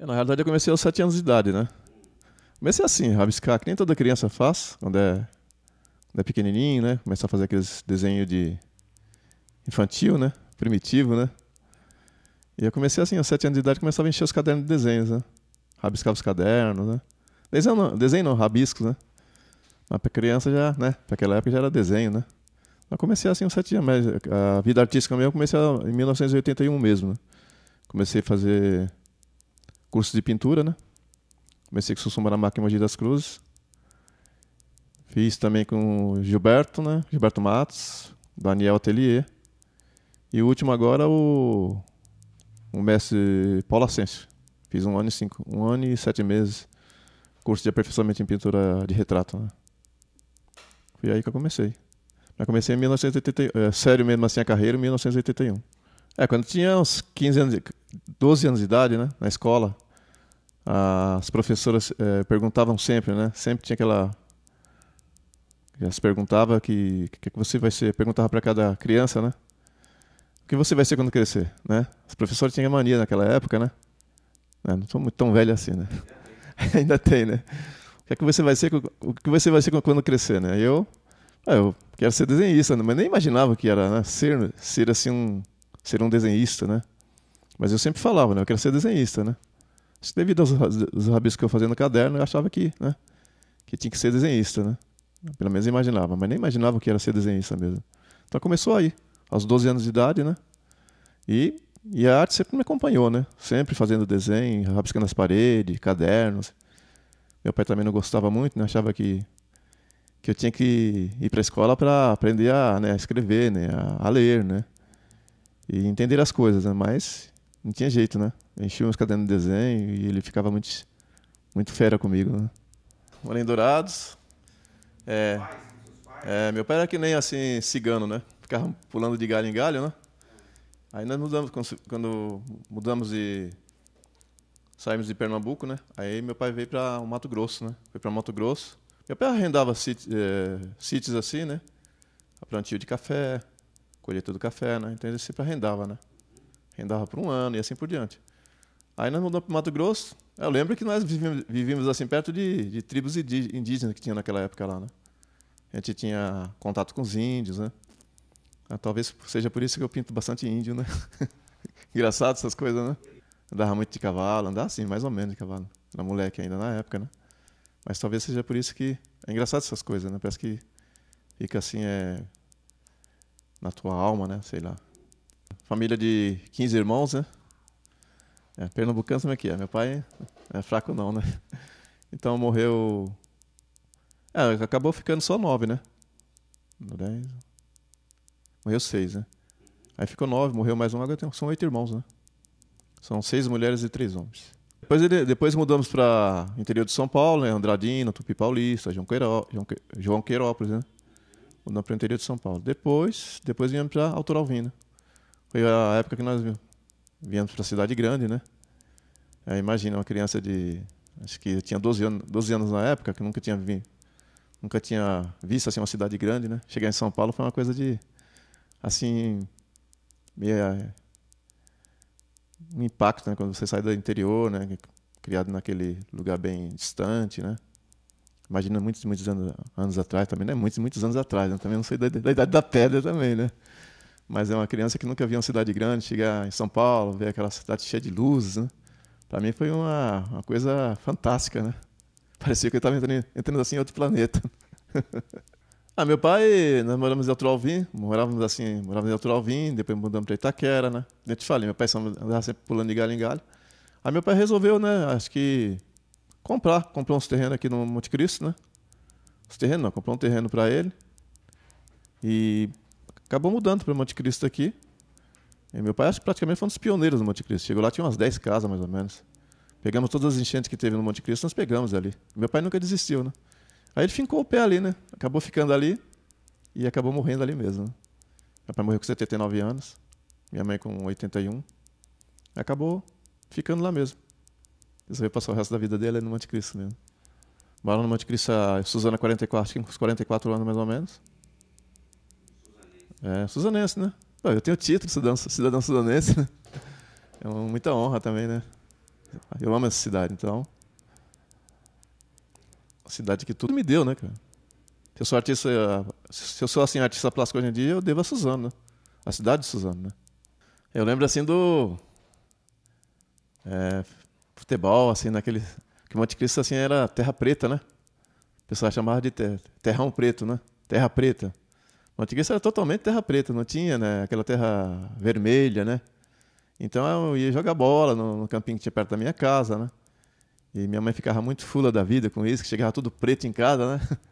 Eu, é, na realidade, eu comecei aos 7 anos de idade, né? Comecei assim, rabiscar, que nem toda criança faz, quando é, quando é pequenininho, né? Começar a fazer aqueles desenhos de infantil, né? Primitivo, né? E eu comecei assim, aos 7 anos de idade, começava a encher os cadernos de desenhos, né? Rabiscava os cadernos, né? Desenho não, desenho não rabiscos, né? Mas pra criança já, né? Pra aquela época já era desenho, né? Eu comecei assim aos 7 anos, mas a vida artística minha eu comecei em 1981 mesmo, né? Comecei a fazer curso de pintura, né? Comecei com Sussumba na Máquina Mogi das Cruzes. Fiz também com o Gilberto, né? Gilberto Matos, Daniel Atelier. E o último agora o, o mestre Paulo Ascencio. Fiz um ano e cinco, um ano e sete meses. Curso de aperfeiçoamento em pintura de retrato, né? Foi aí que eu comecei. Mas comecei em 1981, é, eh, sério mesmo assim a carreira, em 1981. É, quando tinha uns 15 anos, 12 anos de idade, né, na escola, as professoras é, perguntavam sempre, né? Sempre tinha aquela elas se perguntava que que, você vai ser, perguntava para cada criança, né? O que você vai ser quando crescer, né? As professoras tinham mania naquela época, né? né não sou muito tão velho assim, né? Ainda tem, né? O que, é que você vai ser, o que você vai ser quando crescer, né? Eu, ah, eu quero ser desenhista, né, mas nem imaginava que era né? ser, ser assim um ser um desenhista, né? Mas eu sempre falava, né? Eu quero ser desenhista, né? devido aos, aos rabiscos que eu fazia no caderno, eu achava que, né? Que tinha que ser desenhista, né? Pelo menos imaginava, mas nem imaginava o que era ser desenhista mesmo. Então começou aí, aos 12 anos de idade, né? E, e a arte sempre me acompanhou, né? Sempre fazendo desenho, rabiscando as paredes, cadernos. Meu pai também não gostava muito, né? Achava que, que eu tinha que ir para a escola para aprender a, né, a escrever, né? A, a ler, né? E entender as coisas, né? Mas não tinha jeito, né? Enchia uns cadernos de desenho e ele ficava muito, muito fera comigo. Né? Morei em Dourados. É, é, meu pai era que nem assim, cigano, né? Ficava pulando de galho em galho, né? Aí nós mudamos, quando mudamos e Saímos de Pernambuco, né? Aí meu pai veio para o Mato Grosso, né? Foi para Mato Grosso. Meu pai arrendava é, sítios assim, né? A plantio de café, colheita do café, né? Então ele sempre arrendava, né? rendava por um ano e assim por diante. Aí nós mudamos para Mato Grosso. Eu lembro que nós vivíamos, assim perto de, de, tribos indígenas que tinha naquela época lá, né? A gente tinha contato com os índios, né? Ah, talvez seja por isso que eu pinto bastante índio, né? Engraçado essas coisas, né? Andava muito de cavalo, andava assim, mais ou menos de cavalo. Na moleque ainda na época, né? Mas talvez seja por isso que é engraçado essas coisas, né? Parece que fica assim é na tua alma, né? Sei lá família de 15 irmãos, né? É, pernambucano é que É. Meu pai é fraco não, né? Então morreu... É, acabou ficando só nove, né? Dez... Morreu seis, né? Aí ficou nove, morreu mais um, agora são oito irmãos, né? São seis mulheres e três homens. Depois, ele, depois mudamos para interior de São Paulo, né? Andradina, Tupi Paulista, João, Queiro, João, João Queirópolis, né? Mudamos para interior de São Paulo. Depois, depois viemos para Altoralvina. Alvina. Né? Foi a época que nós viemos para a cidade grande, né? imagina uma criança de acho que eu tinha 12 anos, 12 anos na época, que nunca tinha vi, nunca tinha visto assim uma cidade grande, né? Chegar em São Paulo foi uma coisa de assim meio um impacto, né, quando você sai do interior, né, criado naquele lugar bem distante, né? Imagina muitos muitos anos, anos atrás também, né? Muitos muitos anos atrás, né? também não sei da, da idade da pedra também, né? Mas é uma criança que nunca viu uma cidade grande, chegar em São Paulo, ver aquela cidade cheia de luzes, né? Para mim foi uma, uma coisa fantástica, né? Parecia que eu estava entrando, entrando, assim em outro planeta. ah, meu pai, nós moramos em Outro Alvim, morávamos assim, morávamos em Alto Alvim, depois mudamos para Itaquera, né? Eu te falei, meu pai andava sempre pulando de galho em galho. Aí meu pai resolveu, né, acho que comprar, comprou uns terrenos aqui no Monte Cristo, né? Os terrenos não, comprou um terreno para ele. E acabou mudando para Monte Cristo aqui. E meu pai acho que praticamente foi um dos pioneiros do Monte Cristo. Chegou lá, tinha umas 10 casas mais ou menos. Pegamos todas as enchentes que teve no Monte Cristo, nós pegamos ali. Meu pai nunca desistiu, né? Aí ele fincou o pé ali, né? Acabou ficando ali e acabou morrendo ali mesmo. Né? Meu pai morreu com 79 anos, minha mãe com 81. Acabou ficando lá mesmo. Resolveu passar o resto da vida dele no Monte Cristo mesmo. Morou no Monte Cristo a Suzana 44, acho que uns 44 anos mais ou menos. É, suzanense, né? Pô, eu tenho título de cidadão, cidadão suzanense, né? É uma, muita honra também, né? Eu amo essa cidade, então. cidade que tudo me deu, né, cara? Se eu sou artista, se eu sou assim artista plástico hoje em dia, eu devo a Suzano, né? A cidade de Suzano, né? Eu lembro assim do é, futebol, assim naquele que Monte Cristo assim era terra preta, né? O pessoal chamava de ter, terrão preto, né? Terra preta. O Antiguiça era totalmente terra preta, não tinha né, aquela terra vermelha, né? Então eu ia jogar bola no, no campinho que tinha perto da minha casa, né? E minha mãe ficava muito fula da vida com isso, que chegava tudo preto em casa, né?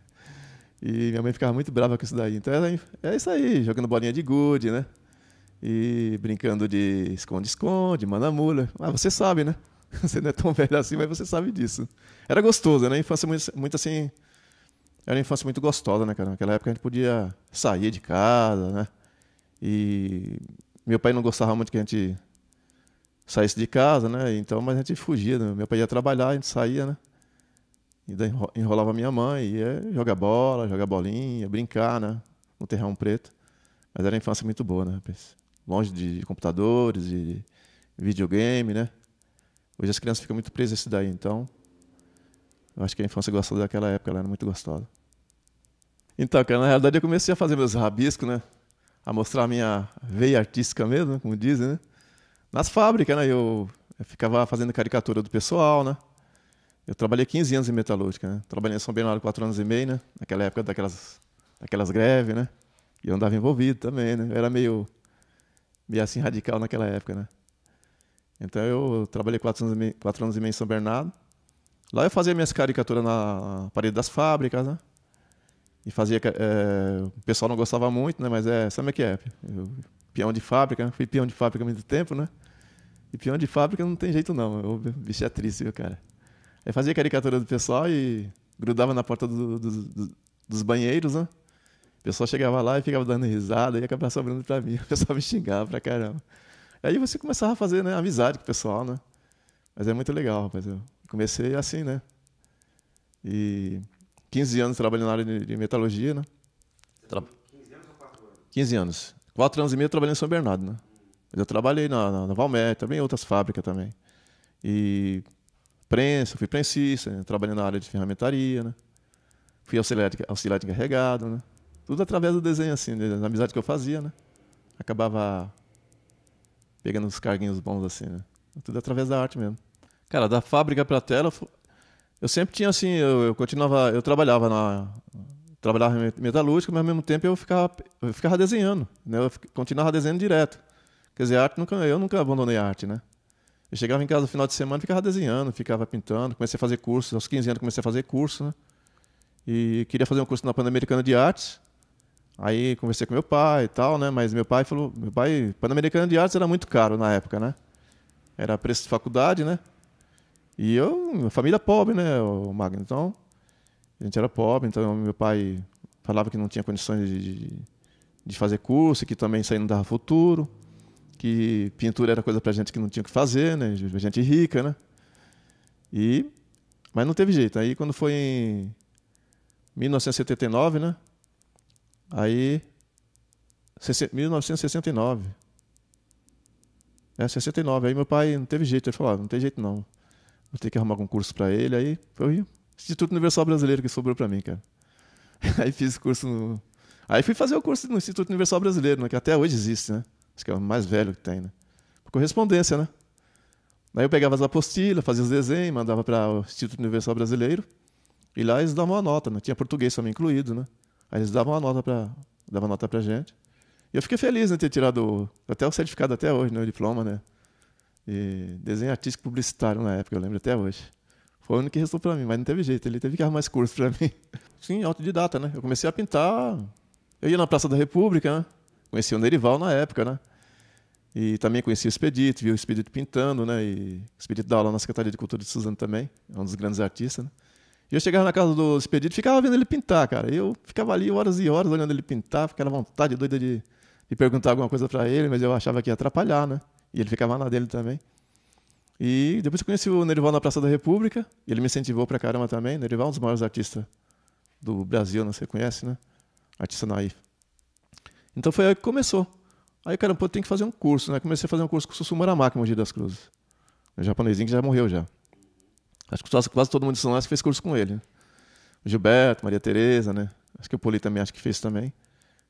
E minha mãe ficava muito brava com isso daí. Então era, é isso aí, jogando bolinha de gude, né? E brincando de esconde-esconde, manamula. Ah, você sabe, né? Você não é tão velho assim, mas você sabe disso. Era gostoso, né? Infância muito, muito assim, era uma infância muito gostosa, né, cara? Naquela época a gente podia sair de casa, né? E meu pai não gostava muito que a gente saísse de casa, né? Então, mas a gente fugia. Né? Meu pai ia trabalhar, a gente saía, né? E daí enrolava minha mãe, ia jogar bola, jogar bolinha, brincar, né? No terrão preto. Mas era uma infância muito boa, né? Longe de computadores, de videogame, né? Hoje as crianças ficam muito presas a isso daí, então. Eu acho que a infância gostosa daquela época, ela era muito gostosa. Então, cara, na realidade eu comecei a fazer meus rabiscos, né? A mostrar a minha veia artística mesmo, né? como dizem, né? Nas fábricas, né? Eu, eu ficava fazendo caricatura do pessoal, né? Eu trabalhei 15 anos em metalúrgica, né? Trabalhei em São Bernardo 4 anos e meio, né? Naquela época daquelas, daquelas greves, né? E eu andava envolvido também, né? Eu era meio, meio assim radical naquela época, né? Então eu trabalhei 4 anos, e meio, quatro anos e meio em São Bernardo. Lá eu fazia minhas caricaturas na parede das fábricas, né? e fazia. É, o pessoal não gostava muito, né? Mas é, sabe o que é? Eu, peão de fábrica, fui peão de fábrica há muito tempo, né? E peão de fábrica não tem jeito não, eu bicho é triste, viu, cara? Aí fazia caricatura do pessoal e grudava na porta do, do, do, dos banheiros, né? O pessoal chegava lá e ficava dando risada e acabava sobrando pra mim. O pessoal me xingava pra caramba. Aí você começava a fazer né, amizade com o pessoal, né? Mas é muito legal, rapaz. Eu comecei assim, né? E 15 anos trabalhando na área de metalurgia, né? Tra... 15 anos ou 4 anos? 15 anos. 4 anos e meio trabalhando em São Bernardo, né? Mas eu trabalhei na, na, na Valmet, também em outras fábricas também. E prensa, fui prensista, né? na área de ferramentaria, né? Fui auxiliar, auxiliar de encarregado, né? Tudo através do desenho, assim, da amizade que eu fazia, né? Acabava pegando uns carguinhos bons, assim, né? Tudo através da arte mesmo. Cara, da fábrica para a tela eu sempre tinha assim, eu, eu continuava, eu trabalhava na trabalhava em metalúrgica, mas ao mesmo tempo eu ficava, eu ficava desenhando, né? Eu continuava desenhando direto. Quer dizer, arte nunca, eu nunca abandonei a arte, né? Eu chegava em casa no final de semana, ficava desenhando, ficava pintando, comecei a fazer curso, aos 15 anos comecei a fazer curso, né? E queria fazer um curso na Pan-Americana de Artes. Aí conversei com meu pai e tal, né? Mas meu pai falou, meu pai, Pan-Americana de Artes era muito caro na época, né? Era preço de faculdade, né? E eu, família pobre, né, o Magno? Então, a gente era pobre, então meu pai falava que não tinha condições de, de fazer curso, que também isso aí não dava futuro, que pintura era coisa pra gente que não tinha o que fazer, né, gente rica, né? E, mas não teve jeito. Aí quando foi em 1979, né? Aí 1969. É, 69. Aí meu pai não teve jeito, ele falou: ah, não tem jeito não. Vou ter que arrumar um curso para ele. Aí foi o Instituto Universal Brasileiro que sobrou para mim, cara. Aí fiz curso no... Aí fui fazer o curso no Instituto Universal Brasileiro, né, que até hoje existe, né? Acho que é o mais velho que tem, né? Por correspondência, né? Aí eu pegava as apostilas, fazia os desenhos, mandava para o Instituto Universal Brasileiro. E lá eles davam uma nota, né? Tinha português também incluído, né? Aí eles davam uma nota para davam nota pra gente. E eu fiquei feliz em né, ter tirado até o certificado até hoje, né, o diploma, né? E desenho artístico publicitário na época, eu lembro até hoje. Foi o único que restou para mim, mas não teve jeito, ele teve que arrumar mais curso para mim. Sim, autodidata, né? Eu comecei a pintar. Eu ia na Praça da República, né? Conheci o Nerival na época, né? E também conheci o Expedito, vi o Expedito pintando, né? E o Expedito dá aula na Secretaria de Cultura de Suzano também, é um dos grandes artistas, né? E eu chegava na casa do Expedito e ficava vendo ele pintar, cara. Eu ficava ali horas e horas olhando ele pintar, ficava à vontade doida de, de perguntar alguma coisa para ele, mas eu achava que ia atrapalhar, né? E ele ficava na dele também. E depois eu conheci o Nerival na Praça da República, e ele me incentivou pra caramba também. Nerival é um dos maiores artistas do Brasil, não sei conhece, né? Artista naif. Então foi aí que começou. Aí, cara, tem que fazer um curso, né? Comecei a fazer um curso com o Sussumaramaki, é Mogi das Cruzes. Um japonesinho que já morreu já. Acho que quase, quase todo mundo de São Luís fez curso com ele. Né? O Gilberto, Maria Tereza, né? Acho que o Poli também acho que fez também.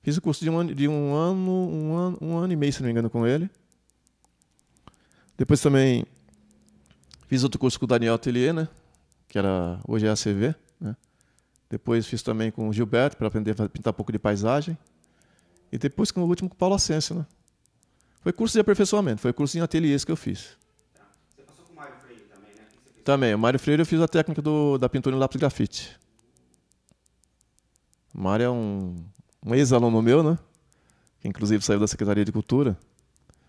Fiz o curso de um ano, de um ano, um ano, um ano e meio, se não me engano, com ele. Depois também fiz outro curso com o Daniel Atelier, né? Que era, hoje é CV. né? Depois fiz também com o Gilberto para aprender a pintar um pouco de paisagem. E depois com o último com o Paulo Ascenso, né? Foi curso de aperfeiçoamento, foi curso em ateliês que eu fiz. Você passou com o Mário Freire também, né? Também, o Mário Freire eu fiz a técnica do, da pintura em lápis grafite. O Mário é um, um ex-aluno meu, né? Que inclusive saiu da Secretaria de Cultura.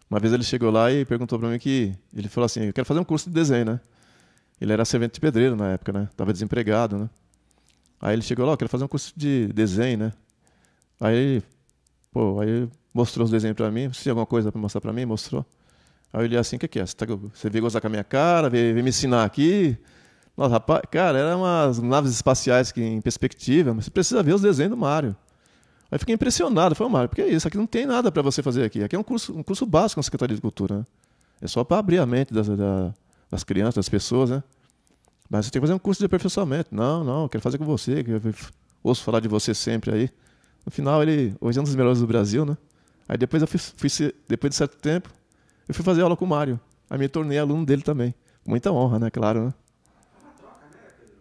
Uma vez ele chegou lá e perguntou para mim que. Ele falou assim: Eu quero fazer um curso de desenho, né? Ele era servente de pedreiro na época, né? Tava desempregado, né? Aí ele chegou lá: Eu quero fazer um curso de desenho, né? Aí, pô, aí mostrou os desenhos para mim. se tinha alguma coisa para mostrar para mim? Mostrou. Aí eu olhei assim: O que, que é? Você, tá, você veio gozar com a minha cara, veio, veio me ensinar aqui. Nossa, rapaz, cara, eram umas naves espaciais que, em perspectiva, mas você precisa ver os desenhos do Mário Aí fiquei impressionado. Falei, Mário, porque é isso? Aqui não tem nada para você fazer aqui. Aqui é um curso, um curso básico na Secretaria de Cultura. Né? É só para abrir a mente das, das, das crianças, das pessoas, né? Mas você tem que fazer um curso de aperfeiçoamento. Não, não, quero fazer com você. Que eu ouço falar de você sempre aí. No final, ele hoje é um dos melhores do Brasil, né? Aí depois, eu fui, fui ser, depois de certo tempo, eu fui fazer aula com o Mário. Aí me tornei aluno dele também. Muita honra, né? Claro, né?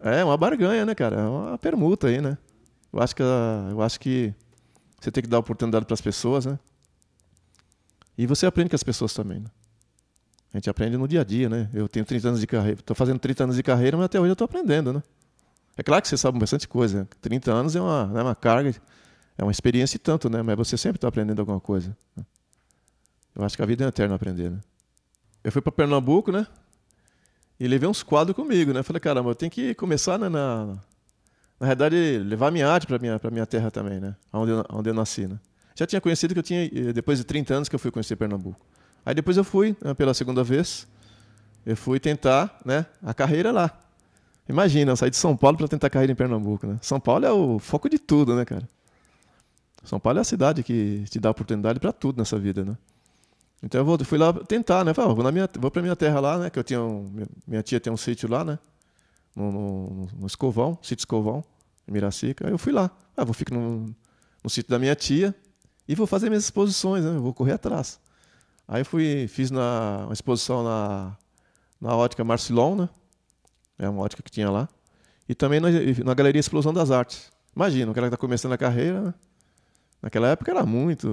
É uma barganha, né, cara? É uma permuta aí, né? Eu acho que, eu acho que você tem que dar oportunidade para as pessoas, né? E você aprende com as pessoas também, né? A gente aprende no dia a dia, né? Eu tenho 30 anos de carreira, estou fazendo 30 anos de carreira, mas até hoje eu estou aprendendo, né? É claro que você sabe bastante coisa. Né? 30 anos é uma, é uma carga, é uma experiência e tanto, né? Mas você sempre está aprendendo alguma coisa. Né? Eu acho que a vida é eterna aprender, né? Eu fui para Pernambuco, né? E levei uns quadros comigo, né? Falei, caramba, eu tenho que começar né, na, na verdade, levar minha arte para minha para minha terra também, né? Onde eu, onde eu nasci, né? Já tinha conhecido que eu tinha eh, depois de 30 anos que eu fui conhecer Pernambuco. Aí depois eu fui né, pela segunda vez, eu fui tentar, né, a carreira lá. Imagina, eu saí de São Paulo para tentar carreira em Pernambuco, né? São Paulo é o foco de tudo, né, cara? São Paulo é a cidade que te dá oportunidade para tudo nessa vida, né? Então eu fui lá tentar, né? Falei, ah, vou na minha, vou para minha terra lá, né? Que eu tinha um, minha tia tem um sítio lá, né? no, no, no Escovão, sítio Escovão, em Miracica. Aí eu fui lá. Ah, vou ficar no, no sítio da minha tia e vou fazer minhas exposições, né? Eu vou correr atrás. Aí fui, fiz na, uma exposição na, na ótica Marcilon, né? É uma ótica que tinha lá. E também na, na Galeria Explosão das Artes. Imagina, o cara que está começando a carreira, né? naquela época era muito,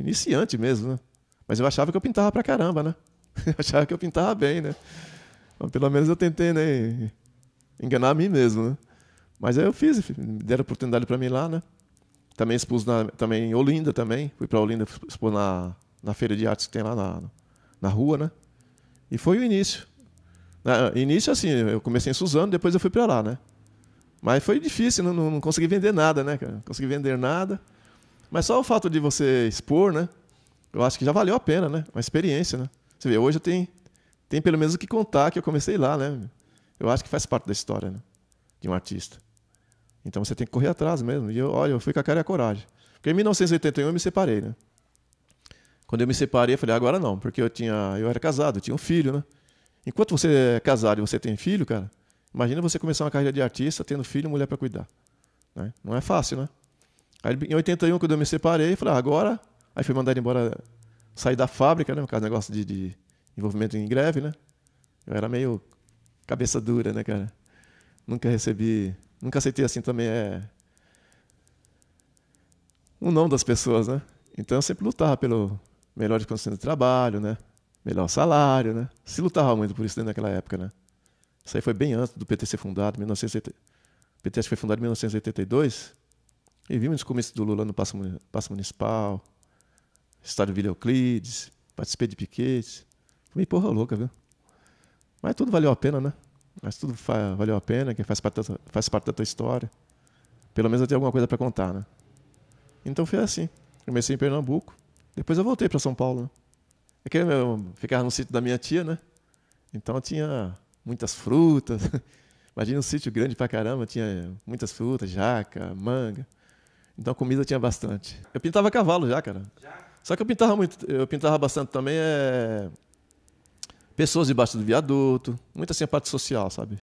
iniciante mesmo, né? Mas eu achava que eu pintava pra caramba, né? Eu achava que eu pintava bem, né? pelo menos eu tentei, né? enganar a mim mesmo, né? Mas aí eu fiz, deram oportunidade para mim lá, né? Também expus na, também em Olinda também, fui para Olinda expor na, na feira de artes que tem lá na, na rua, né? E foi o início. Na, início assim, eu comecei em Suzano, depois eu fui para lá, né? Mas foi difícil, não, não, consegui vender nada, né, Não consegui vender nada. Mas só o fato de você expor, né? Eu acho que já valeu a pena, né? Uma experiência, né? Você vê, hoje eu tenho, tenho pelo menos o que contar que eu comecei lá, né? Eu acho que faz parte da história né? de um artista. Então você tem que correr atrás mesmo. E eu, olha, eu fui com a cara e a coragem. Porque em 1981 eu me separei, né? Quando eu me separei, eu falei, agora não, porque eu tinha, eu era casado, eu tinha um filho, né? Enquanto você é casado e você tem filho, cara, imagina você começar uma carreira de artista tendo filho e mulher para cuidar, né? Não é fácil, né? Aí em 81 quando eu me separei, eu falei, ah, agora, aí fui mandado embora, sair da fábrica, né, por causa do negócio de, de envolvimento em greve, né? Eu era meio cabeça dura, né, cara? Nunca recebi. Nunca aceitei assim também. É. O não das pessoas, né? Então eu sempre lutava pelo melhor condições de trabalho, né? Melhor salário, né? Se lutava muito por isso dentro né, daquela época, né? Isso aí foi bem antes do PT ser fundado, 1982 O PT foi fundado em 1982. E vimos os começos do Lula no Passo, Municipal, Estádio Vila Euclides, participei de piquetes. fui porra louca, viu? Mas tudo valeu a pena, né? Mas tudo valeu a pena, que faz parte, da, faz parte da tua história. Pelo menos eu tenho alguma coisa para contar, né? Então foi assim. Comecei em Pernambuco, depois eu voltei para São Paulo. Né? É que eu ficava no sítio da minha tia, né? Então eu tinha muitas frutas. Imagina um sítio grande pra caramba, tinha muitas frutas, jaca, manga. Então comida tinha bastante. Eu pintava cavalo já, cara. Já? Só que eu pintava muito, eu pintava bastante também é, pessoas debaixo do viaduto, muita simpatia social, sabe?